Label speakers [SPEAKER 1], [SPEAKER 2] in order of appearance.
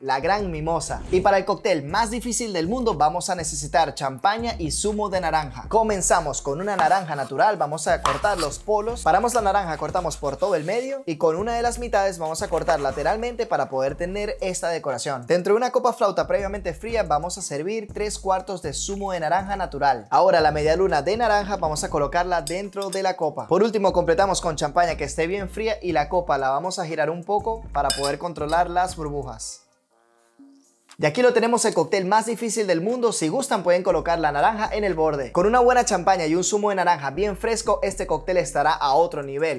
[SPEAKER 1] la gran mimosa. Y para el cóctel más difícil del mundo vamos a necesitar champaña y zumo de naranja. Comenzamos con una naranja natural, vamos a cortar los polos, paramos la naranja, cortamos por todo el medio y con una de las mitades vamos a cortar lateralmente para poder tener esta decoración. Dentro de una copa flauta previamente fría vamos a servir tres cuartos de zumo de naranja natural. Ahora la media luna de naranja vamos a colocarla dentro de la copa. Por último completamos con champaña que esté bien fría y la copa la vamos a girar un poco para poder controlar las burbujas. Y aquí lo tenemos el cóctel más difícil del mundo, si gustan pueden colocar la naranja en el borde. Con una buena champaña y un zumo de naranja bien fresco, este cóctel estará a otro nivel.